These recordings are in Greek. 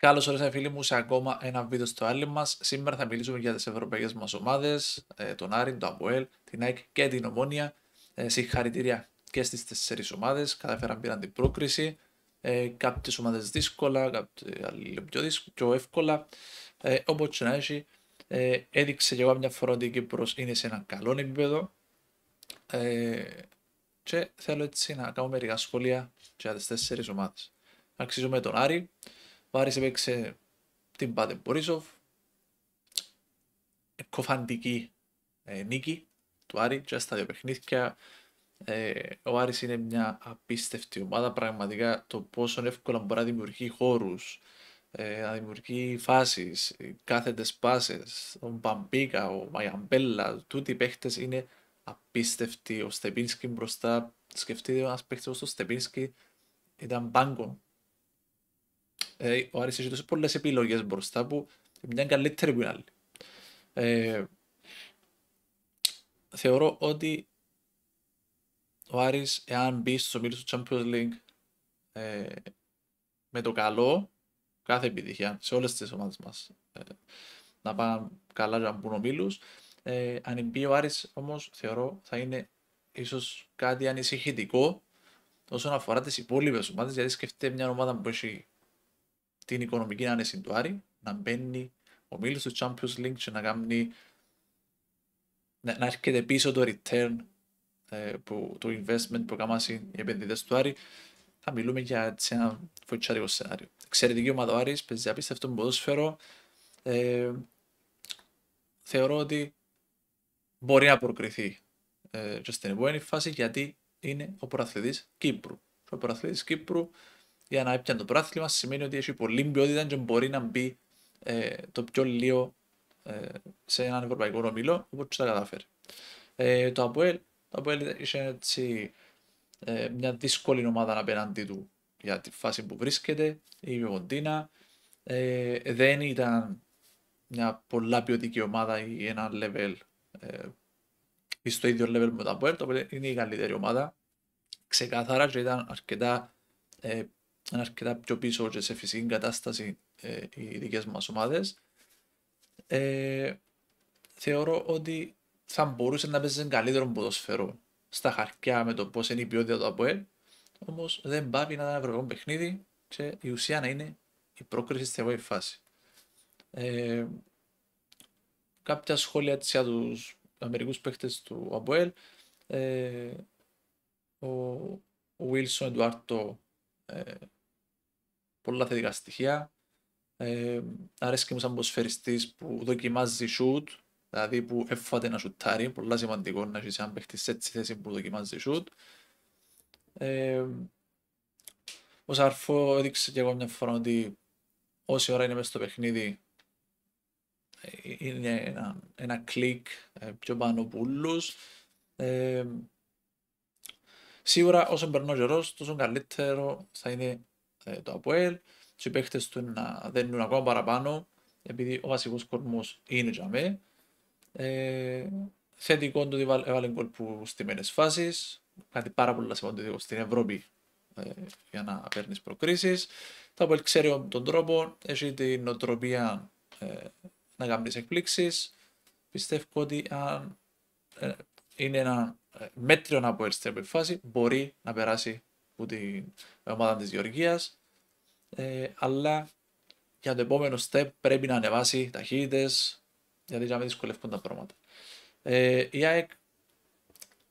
Καλώ ήρθατε, φίλοι μου, σε ακόμα ένα βίντεο στο άλλο μας. Σήμερα θα μιλήσουμε για τις ευρωπαϊκές μας ομάδες, ε, τον Άρη, τον Αμποέλ, την ΑΕΚ και την Ομόνια. Ε, συγχαρητήρια και στις τέσσερις ομάδες. Καταφέραν πήραν την πρόκριση. Ε, κάποιες ομάδες δύσκολα, κάποιες πιο, πιο εύκολα. Όπως και να έχει, έδειξε και εγώ μια φορά ότι η Κύπρος είναι σε ένα καλό επίπεδο. Και θέλω έτσι να κάνω μερικά σχόλια για τις τέσσερις ομάδες. Αξίζουμε τον Άρη. Βάρης έπαιξε την Πάτε Μπορίζοφ, κοφαντική ε, νίκη του Άρη και στα δύο παιχνίδια. Ε, ο Άρης είναι μια απίστευτη ομάδα πραγματικά το πόσο εύκολα μπορεί να δημιουργεί χώρους ε, να δημιουργεί φάσεις, κάθετες πάσες. ο Μπαμπίκα, ο Μαγιαμπέλα, τούτοι οι παίχτες είναι απίστευτοι. Ο Στεπίνσκι μπροστά, σκεφτείτε ένας παίχτης όπως ο Στεπίνσκι ήταν μπάνγκον ε, ο Άρης έχει τόσο πολλές επιλογές μπροστά που μια καλύτερη που άλλη. Ε, θεωρώ ότι ο Άρης εάν μπει στο ομίλους του Champions League ε, με το καλό κάθε επιτυχία σε όλες τις ομάδες μας ε, να πάνε καλά για να μπουν ομίλους ε, αν μπει ο Άρης όμως θεωρώ θα είναι ίσως κάτι ανησυχητικό όσον αφορά τις υπόλοιπες ομάδες γιατί σκεφτείτε μια ομάδα που έχει την οικονομική άνεση του Άρη, να μπαίνει ο Μίλος του Champions League και να κάνει να, να έρχεται πίσω το return ε, που, το investment που έκαναν οι επενδυτές του Άρη θα μιλούμε για έτσι, ένα φοητσάρικο σενάριο. Εξαιρετική ομάδα ο Άρης, παίζει απίστευτο ποδόσφαιρο. Ε, θεωρώ ότι μπορεί να προκριθεί ε, και στην επόμενη φάση γιατί είναι ο προαθλητής Κύπρου. Ο προαθλητής Κύπρου για να έπιαν το πράθλημα σημαίνει ότι έχει πολύ ποιότητα και μπορεί να μπει ε, το πιο λίγο ε, σε έναν ευρωπαϊκό ομιλό όπως τα κατάφερε. Ε, το Αποέλ, το Αποέλ είχε έτσι, ε, μια δύσκολη ομάδα απέναντί του για τη φάση που βρίσκεται, η Βιβοντίνα Ε, δεν ήταν μια πολλά ποιοτική ομάδα ή ένα level ε, στο ίδιο level με το Αποέλ. Το Αποέλ είναι η καλύτερη ομάδα. Ξεκάθαρα και ήταν αρκετά ε, είναι αρκετά πιο πίσω και σε φυσική κατάσταση ε, οι δικές μας ομάδες. Ε, θεωρώ ότι θα μπορούσε να παίζει καλύτερο ποδοσφαιρό στα χαρτιά με το πώς είναι η ποιότητα του ΑΠΟΕΛ. Όμως δεν πάει να είναι ένα ευρωπαϊκό παιχνίδι και η ουσία να είναι η πρόκριση στη δεύτερη φάση. Ε, κάποια σχόλια της για τους Αμερικούς παίχτες του ΑΠΟΕΛ. Ε, ο Βίλσον Εντουάρτο ε, πολλά θετικά στοιχεία. Ε, αρέσει και μου σαν ποσφαιριστής που δοκιμάζει shoot, δηλαδή που έφατε να σουτάρει, πολλά σημαντικό να έχεις αν παίχτη σε έτσι θέση που δοκιμάζει shoot. Ε, ο Σαρφό έδειξε και εγώ μια φορά ότι όση ώρα είναι μέσα στο παιχνίδι ε, είναι ένα, κλικ πιο πάνω πουλούς. Ε, Σίγουρα όσο περνάει ο καιρός, τόσο καλύτερο θα είναι ε, το ΑΠΟΕΛ. Τους οι παίχτε του να δένουν ακόμα παραπάνω, επειδή ο βασικός κορμός είναι για μέ. Ε, θετικό το ότι έβαλε γκολ που μένε φάσει. Κάτι πάρα πολύ σημαντικό στην Ευρώπη ε, για να παίρνεις προκρίσεις. Το ΑΠΟΕΛ ξέρει τον τρόπο, έχει την οτροπία ε, να κάνεις εκπλήξεις. Πιστεύω ότι είναι ένα μέτριον από αριστερή επιφάση μπορεί να περάσει από την ομάδα της Γεωργίας ε, αλλά για το επόμενο step πρέπει να ανεβάσει ταχύτητες γιατί να μην δυσκολευτούν τα πράγματα. Ε, η ΑΕΚ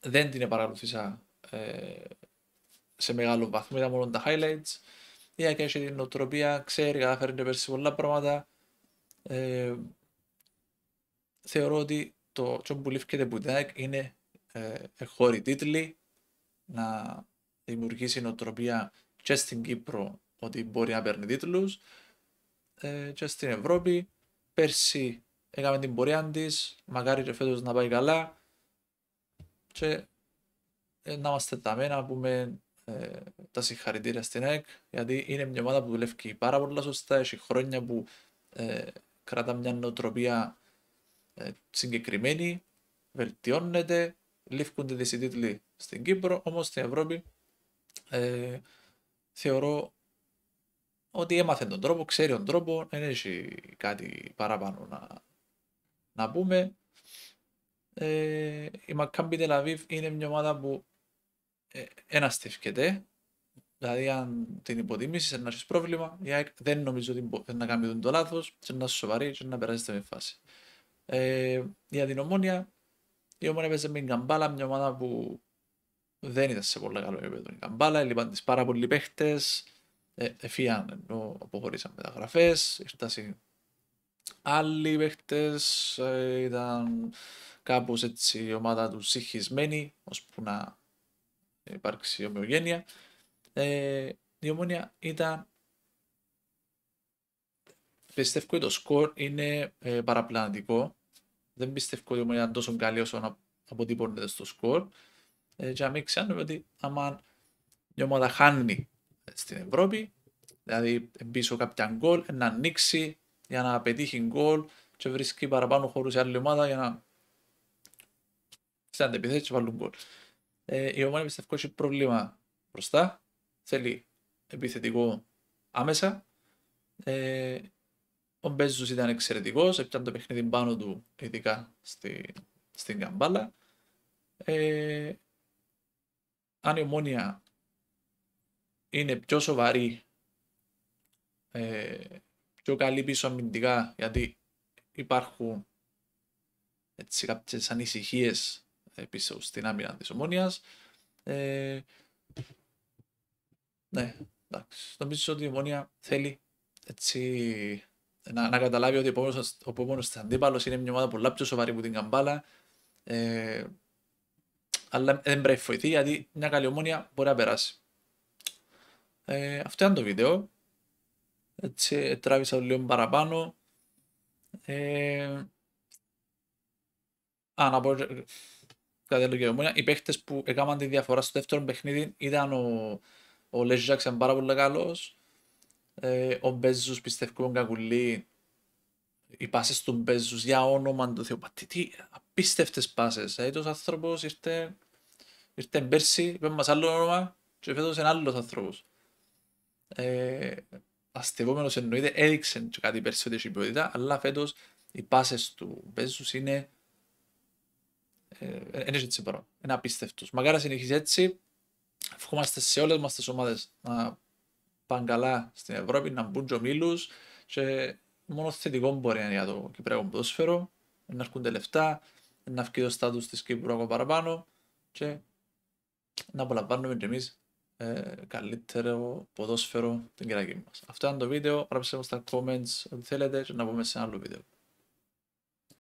δεν την παρακολουθήσα ε, σε μεγάλο βαθμό, ήταν μόνο τα highlights. Η ΑΕΚ έχει την νοοτροπία, ξέρει, να πέρσι πολλά πράγματα. Ε, θεωρώ ότι το τσόμπου που την είναι ε, χώροι τίτλοι, να δημιουργήσει νοοτροπία και στην Κύπρο ότι μπορεί να παίρνει τίτλους, ε, και στην Ευρώπη. Πέρσι έκαμε την πορεία της, μακάρι και φέτος να πάει καλά και ε, να είμαστε μένα να πούμε ε, τα συγχαρητήρια στην ΕΚ γιατί είναι μια ομάδα που δουλεύει πάρα πολλά σωστά, έχει χρόνια που ε, κρατά μια νοοτροπία συγκεκριμένη, βελτιώνεται λήφκονται δες τίτλοι στην Κύπρο, όμως στην Ευρώπη ε, θεωρώ ότι έμαθε τον τρόπο, ξέρει τον τρόπο, δεν έχει κάτι παραπάνω να, να πούμε. Ε, η Μακάμπι Τελαβίβ είναι μια ομάδα που ε, στεύχεται, δηλαδή αν την υποτιμήσεις να έχεις πρόβλημα, δεν νομίζω ότι μπορεί να κάνει το λάθος, να σου σοβαρή να περάσεις την φάση. Ε, για την ομόνια η Ομόνια έπαιζε με την Καμπάλα, μια ομάδα που δεν ήταν σε πολύ καλό επίπεδο. Η Καμπάλα, λείπαν τις πάρα πολλοί παίχτες, ε, εφιάν, ενώ αποχωρήσαν μεταγραφές, έφτασαν άλλοι παίχτες, ε, ήταν κάπως έτσι η ομάδα του συγχυσμένη, ώσπου να υπάρξει ομοιογένεια. Ε, η Ομόνια ήταν πιστεύω ότι το σκορ είναι ε, παραπλανητικό δεν πιστεύω ότι ήταν τόσο καλή όσο αποτύπωνεται στο σκορ. Ε, και να μην ξέρουμε ότι άμα η ομάδα χάνει στην Ευρώπη, δηλαδή πίσω κάποια γκολ, να ανοίξει για να πετύχει γκολ και βρίσκει παραπάνω χώρους σε άλλη ομάδα για να φτιάξει επιθέσεις και βάλουν γκολ. Ε, η ομάδα πιστεύω έχει πρόβλημα μπροστά. Θέλει επιθετικό άμεσα. Ε, ο Μπέζος ήταν εξαιρετικός, Έπιαν το παιχνίδι πάνω του, ειδικά στη, στην καμπάλα. Ε, αν η ομόνια είναι πιο σοβαρή, ε, πιο καλή πίσω αμυντικά, γιατί υπάρχουν έτσι, κάποιες ανησυχίες πίσω στην άμυνα της ομόνιας. Ε, ναι, εντάξει. Νομίζω ότι η ομόνια θέλει έτσι να, να καταλάβει ότι ο επόμενος αντίπαλος είναι μια ομάδα πολλά πιο σοβαρή που την καμπάλα. Ε, αλλά δεν πρέπει να γιατί μια καλή ομόνια μπορεί να περάσει. Ε, αυτό ήταν το βίντεο. Έτσι τράβησα λίγο παραπάνω. Ε, α, να πω κάτι άλλο και ομόνια. Οι παίχτες που έκαναν τη διαφορά στο δεύτερο παιχνίδι ήταν ο, ο Λέζι Ζάξεν πάρα πολύ καλός. Ε, ο Μπέζους πιστεύω κακουλή. Οι πάσες του Μπέζους για όνομα του Θεού. Τι απίστευτες πάσες. Δηλαδή, ε, ο άνθρωπος ήρθε, ήρθε πέρσι, είπε μας άλλο όνομα και φέτος είναι άλλος άνθρωπος. Ε, Αστευόμενος εννοείται, έδειξε και κάτι πέρσι ότι ποιότητα, αλλά φέτος οι πάσες του Μπέζους είναι. Ε, είναι έτσι παρόν. Είναι απίστευτος. να συνεχίζει έτσι. Ευχόμαστε σε όλες μας τις ομάδες να πάνε καλά στην Ευρώπη, να μπουν και και μόνο θετικό μπορεί να είναι για το Κυπριακό ποδόσφαιρο, να έρχονται λεφτά, να αυξηθεί το στάτους της Κύπρου ακόμα παραπάνω και να απολαμβάνουμε κι εμείς ε, καλύτερο ποδόσφαιρο την κυριακή μας. Αυτό είναι το βίντεο, γράψτε μου στα comments ό,τι θέλετε και να πούμε σε ένα άλλο βίντεο.